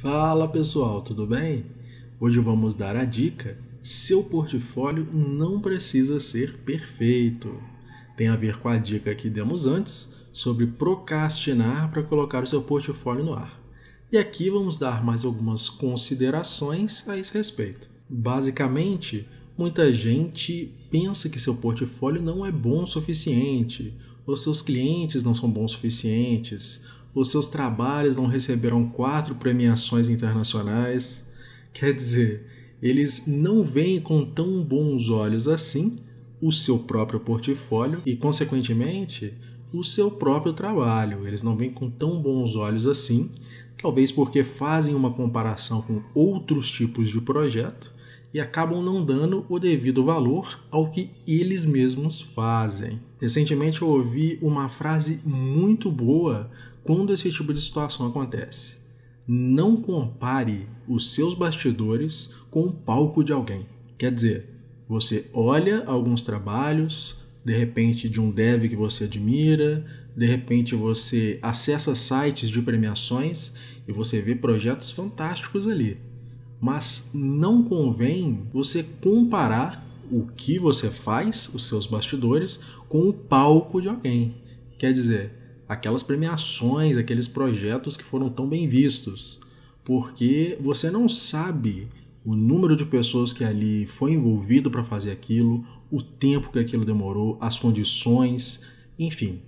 Fala pessoal, tudo bem? Hoje vamos dar a dica: seu portfólio não precisa ser perfeito. Tem a ver com a dica que demos antes sobre procrastinar para colocar o seu portfólio no ar. E aqui vamos dar mais algumas considerações a esse respeito. Basicamente, muita gente pensa que seu portfólio não é bom o suficiente, ou seus clientes não são bons o suficientes, os seus trabalhos não receberam quatro premiações internacionais. Quer dizer, eles não veem com tão bons olhos assim o seu próprio portfólio e, consequentemente, o seu próprio trabalho. Eles não veem com tão bons olhos assim, talvez porque fazem uma comparação com outros tipos de projeto e acabam não dando o devido valor ao que eles mesmos fazem. Recentemente eu ouvi uma frase muito boa quando esse tipo de situação acontece. Não compare os seus bastidores com o palco de alguém. Quer dizer, você olha alguns trabalhos, de repente de um dev que você admira, de repente você acessa sites de premiações e você vê projetos fantásticos ali mas não convém você comparar o que você faz, os seus bastidores, com o palco de alguém. Quer dizer, aquelas premiações, aqueles projetos que foram tão bem vistos, porque você não sabe o número de pessoas que ali foi envolvido para fazer aquilo, o tempo que aquilo demorou, as condições, enfim,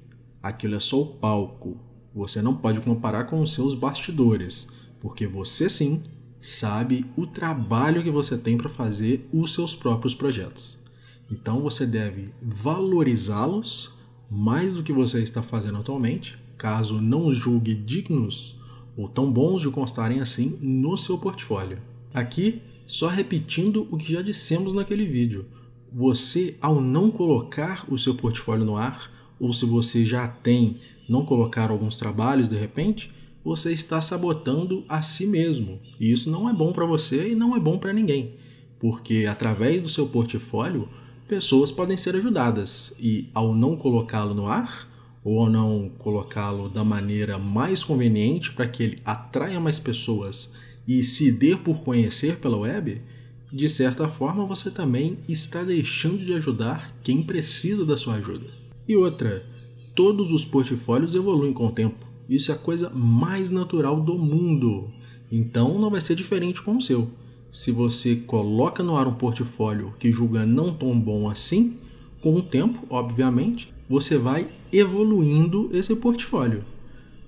aquilo é só o palco. Você não pode comparar com os seus bastidores, porque você sim sabe o trabalho que você tem para fazer os seus próprios projetos. Então você deve valorizá-los mais do que você está fazendo atualmente, caso não julgue dignos ou tão bons de constarem assim no seu portfólio. Aqui, só repetindo o que já dissemos naquele vídeo. Você, ao não colocar o seu portfólio no ar, ou se você já tem, não colocar alguns trabalhos de repente, você está sabotando a si mesmo. E isso não é bom para você e não é bom para ninguém, porque através do seu portfólio, pessoas podem ser ajudadas e ao não colocá-lo no ar, ou ao não colocá-lo da maneira mais conveniente para que ele atraia mais pessoas e se dê por conhecer pela web, de certa forma você também está deixando de ajudar quem precisa da sua ajuda. E outra, todos os portfólios evoluem com o tempo. Isso é a coisa mais natural do mundo. Então não vai ser diferente com o seu. Se você coloca no ar um portfólio que julga não tão bom assim, com o tempo, obviamente, você vai evoluindo esse portfólio.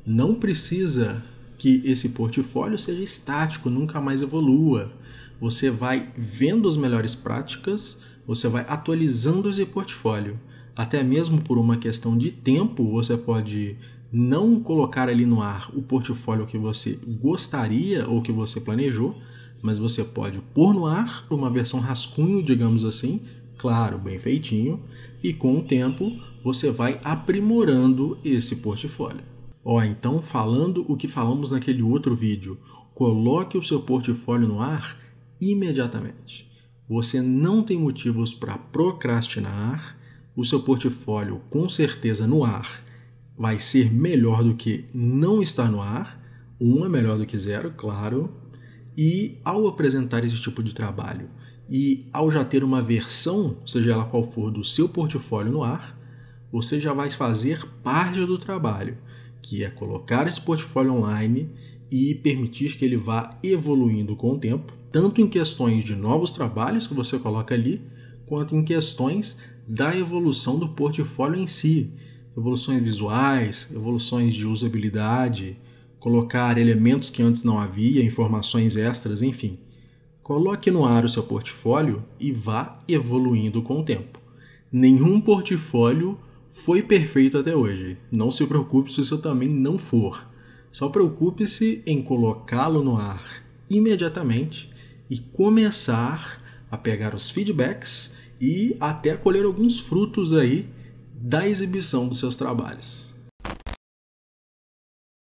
Não precisa que esse portfólio seja estático, nunca mais evolua. Você vai vendo as melhores práticas, você vai atualizando esse portfólio. Até mesmo por uma questão de tempo, você pode não colocar ali no ar o portfólio que você gostaria ou que você planejou, mas você pode pôr no ar uma versão rascunho, digamos assim, claro, bem feitinho, e com o tempo você vai aprimorando esse portfólio. Ó, então falando o que falamos naquele outro vídeo, coloque o seu portfólio no ar imediatamente. Você não tem motivos para procrastinar, o seu portfólio com certeza no ar vai ser melhor do que não estar no ar, um é melhor do que zero, claro, e ao apresentar esse tipo de trabalho e ao já ter uma versão, seja ela qual for, do seu portfólio no ar, você já vai fazer parte do trabalho, que é colocar esse portfólio online e permitir que ele vá evoluindo com o tempo, tanto em questões de novos trabalhos que você coloca ali, quanto em questões da evolução do portfólio em si evoluções visuais, evoluções de usabilidade, colocar elementos que antes não havia, informações extras, enfim. Coloque no ar o seu portfólio e vá evoluindo com o tempo. Nenhum portfólio foi perfeito até hoje. Não se preocupe se o seu também não for. Só preocupe-se em colocá-lo no ar imediatamente e começar a pegar os feedbacks e até colher alguns frutos aí da exibição dos seus trabalhos.